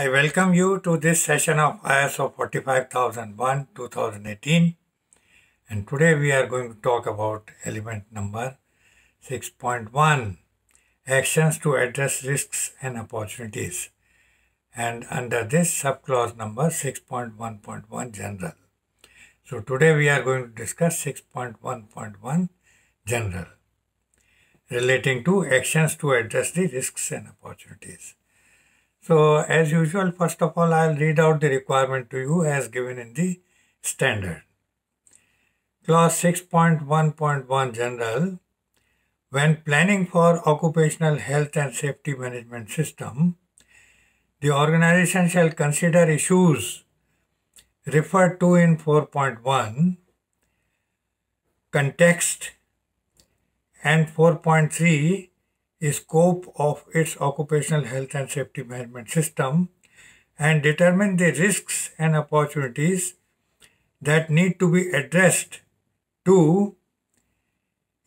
I welcome you to this session of ISO 45001 2018 and today we are going to talk about element number 6.1 actions to address risks and opportunities and under this subclause number 6.1.1 general. So today we are going to discuss 6.1.1 general relating to actions to address the risks and opportunities. So as usual, first of all, I'll read out the requirement to you as given in the standard. Clause 6.1.1 General, when planning for occupational health and safety management system, the organization shall consider issues referred to in 4.1, context, and 4.3 scope of its occupational health and safety management system and determine the risks and opportunities that need to be addressed to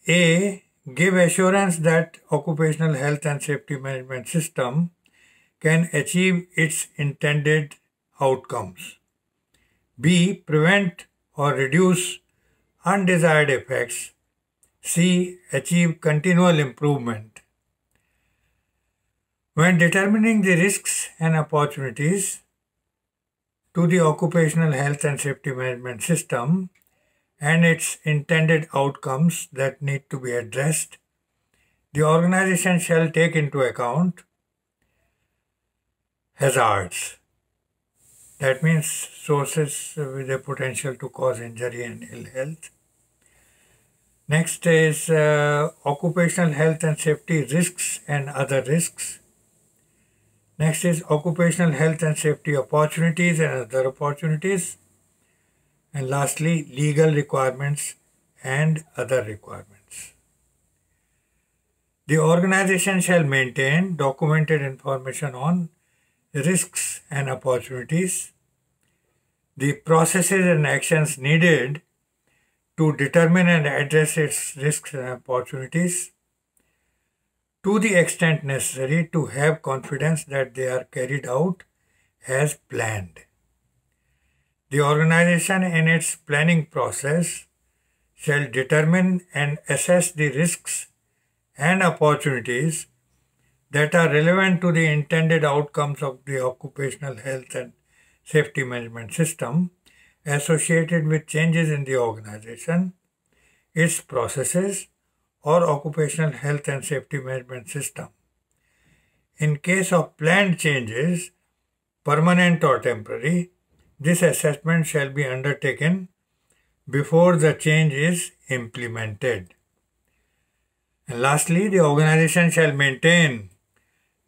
a give assurance that occupational health and safety management system can achieve its intended outcomes b prevent or reduce undesired effects c achieve continual improvement when determining the risks and opportunities to the occupational health and safety management system and its intended outcomes that need to be addressed, the organization shall take into account hazards. That means sources with a potential to cause injury and ill health. Next is uh, occupational health and safety risks and other risks. Next is occupational health and safety opportunities and other opportunities. And lastly, legal requirements and other requirements. The organization shall maintain documented information on risks and opportunities, the processes and actions needed to determine and address its risks and opportunities, to the extent necessary to have confidence that they are carried out as planned. The organization in its planning process shall determine and assess the risks and opportunities that are relevant to the intended outcomes of the occupational health and safety management system associated with changes in the organization, its processes, or occupational health and safety management system. In case of planned changes, permanent or temporary, this assessment shall be undertaken before the change is implemented. And lastly, the organization shall maintain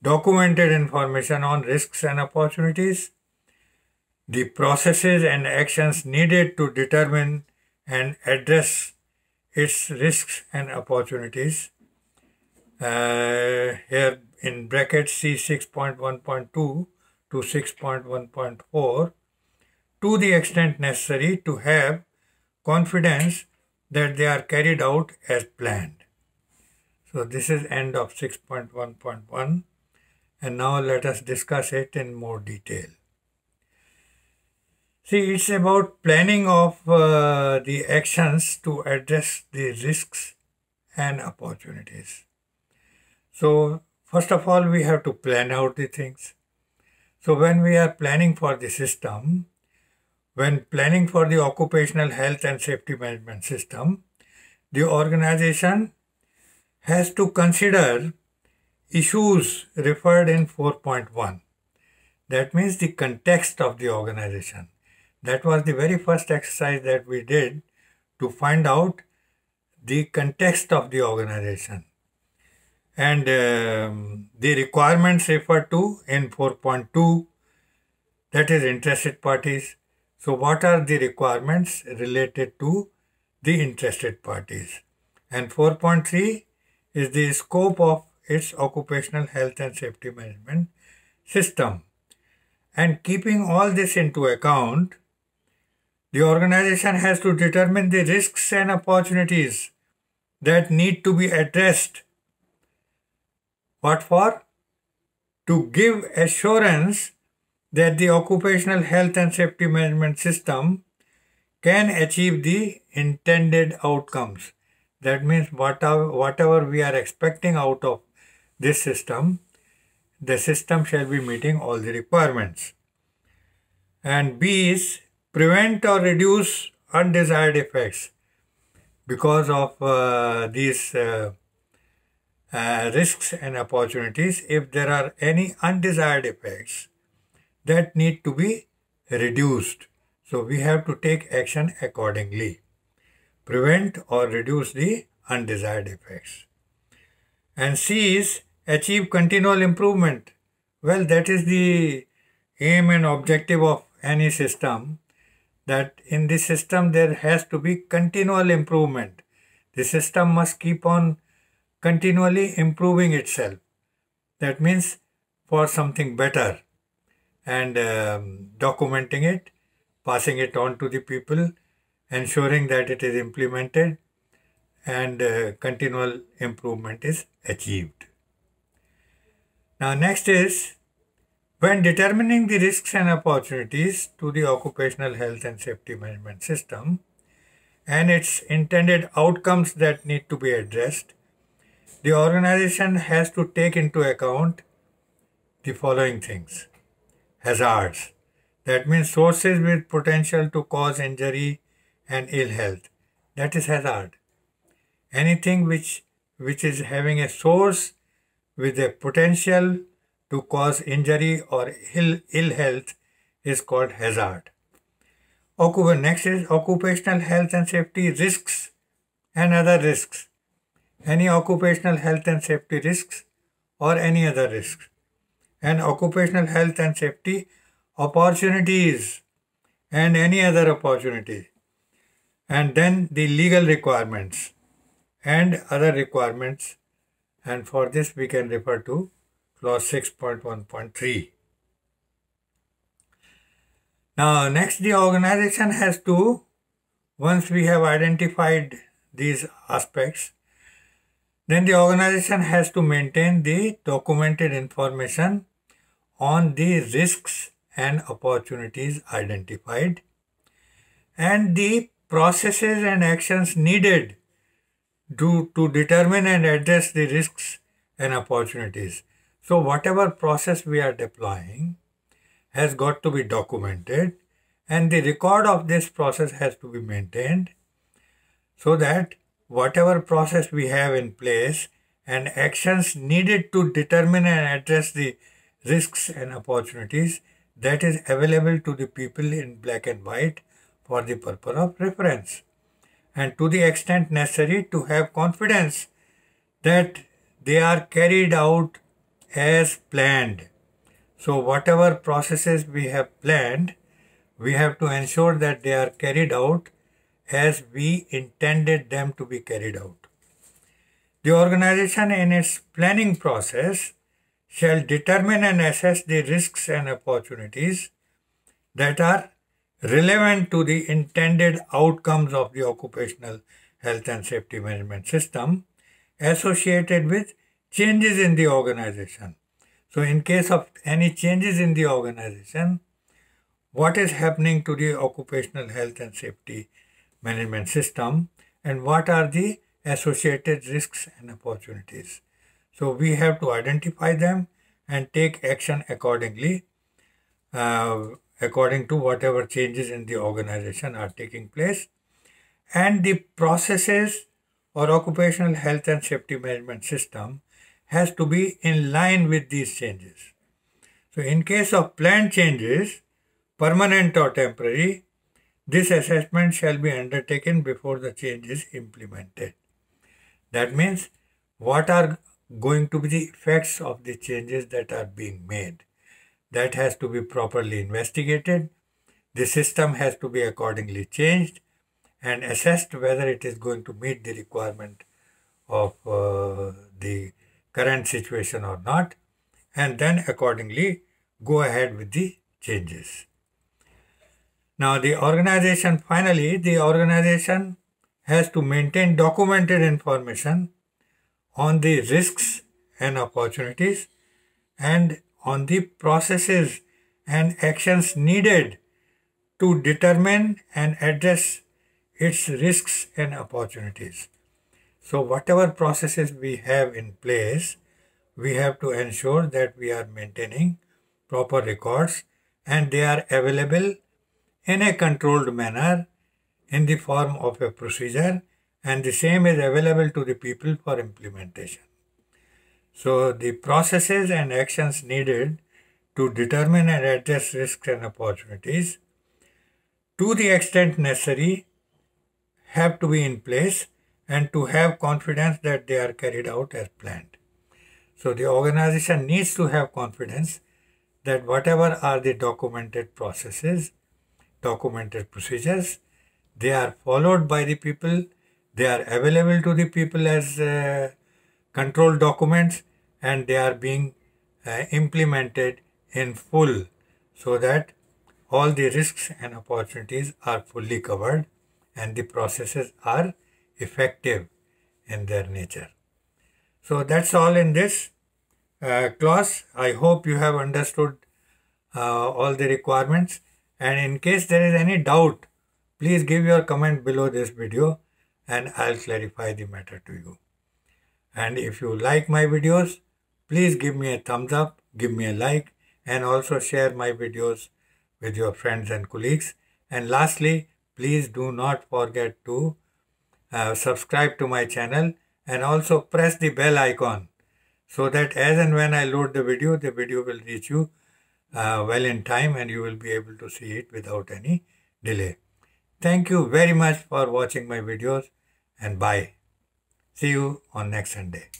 documented information on risks and opportunities, the processes and actions needed to determine and address its risks and opportunities. Uh, here in brackets C 6.1.2 to 6.1.4 to the extent necessary to have confidence that they are carried out as planned. So this is end of 6.1.1 and now let us discuss it in more detail. See, it's about planning of uh, the actions to address the risks and opportunities. So, first of all, we have to plan out the things. So, when we are planning for the system, when planning for the occupational health and safety management system, the organization has to consider issues referred in 4.1. That means the context of the organization that was the very first exercise that we did to find out the context of the organization and um, the requirements referred to in 4.2 that is interested parties so what are the requirements related to the interested parties and 4.3 is the scope of its occupational health and safety management system and keeping all this into account the organization has to determine the risks and opportunities that need to be addressed. What for? To give assurance that the occupational health and safety management system can achieve the intended outcomes. That means whatever, whatever we are expecting out of this system, the system shall be meeting all the requirements. And B is prevent or reduce undesired effects because of uh, these uh, uh, risks and opportunities if there are any undesired effects that need to be reduced. So we have to take action accordingly. Prevent or reduce the undesired effects. And C is achieve continual improvement. Well, that is the aim and objective of any system that in this system there has to be continual improvement. The system must keep on continually improving itself. That means for something better and um, documenting it, passing it on to the people, ensuring that it is implemented and uh, continual improvement is achieved. Now next is when determining the risks and opportunities to the occupational health and safety management system and its intended outcomes that need to be addressed, the organization has to take into account the following things hazards, that means sources with potential to cause injury and ill health, that is hazard. Anything which, which is having a source with a potential to cause injury or Ill, Ill health is called hazard. Next is occupational health and safety risks and other risks. Any occupational health and safety risks or any other risks. And occupational health and safety opportunities and any other opportunity. And then the legal requirements and other requirements. And for this we can refer to clause 6.1.3. Now next the organization has to, once we have identified these aspects, then the organization has to maintain the documented information on the risks and opportunities identified and the processes and actions needed to, to determine and address the risks and opportunities. So whatever process we are deploying has got to be documented and the record of this process has to be maintained so that whatever process we have in place and actions needed to determine and address the risks and opportunities that is available to the people in black and white for the purpose of reference. And to the extent necessary to have confidence that they are carried out as planned. So whatever processes we have planned, we have to ensure that they are carried out as we intended them to be carried out. The organization in its planning process shall determine and assess the risks and opportunities that are relevant to the intended outcomes of the occupational health and safety management system associated with changes in the organization. So, in case of any changes in the organization, what is happening to the occupational health and safety management system and what are the associated risks and opportunities. So, we have to identify them and take action accordingly, uh, according to whatever changes in the organization are taking place. And the processes or occupational health and safety management system has to be in line with these changes. So in case of planned changes, permanent or temporary, this assessment shall be undertaken before the change is implemented. That means what are going to be the effects of the changes that are being made. That has to be properly investigated. The system has to be accordingly changed and assessed whether it is going to meet the requirement of uh, the current situation or not, and then accordingly go ahead with the changes. Now, the organization finally, the organization has to maintain documented information on the risks and opportunities and on the processes and actions needed to determine and address its risks and opportunities. So, whatever processes we have in place, we have to ensure that we are maintaining proper records and they are available in a controlled manner in the form of a procedure and the same is available to the people for implementation. So the processes and actions needed to determine and address risks and opportunities to the extent necessary have to be in place and to have confidence that they are carried out as planned. So the organization needs to have confidence that whatever are the documented processes, documented procedures, they are followed by the people, they are available to the people as uh, control documents, and they are being uh, implemented in full so that all the risks and opportunities are fully covered and the processes are effective in their nature. So that's all in this uh, clause. I hope you have understood uh, all the requirements. And in case there is any doubt, please give your comment below this video and I'll clarify the matter to you. And if you like my videos, please give me a thumbs up, give me a like, and also share my videos with your friends and colleagues. And lastly, please do not forget to uh, subscribe to my channel and also press the bell icon so that as and when I load the video, the video will reach you uh, well in time and you will be able to see it without any delay. Thank you very much for watching my videos and bye. See you on next Sunday.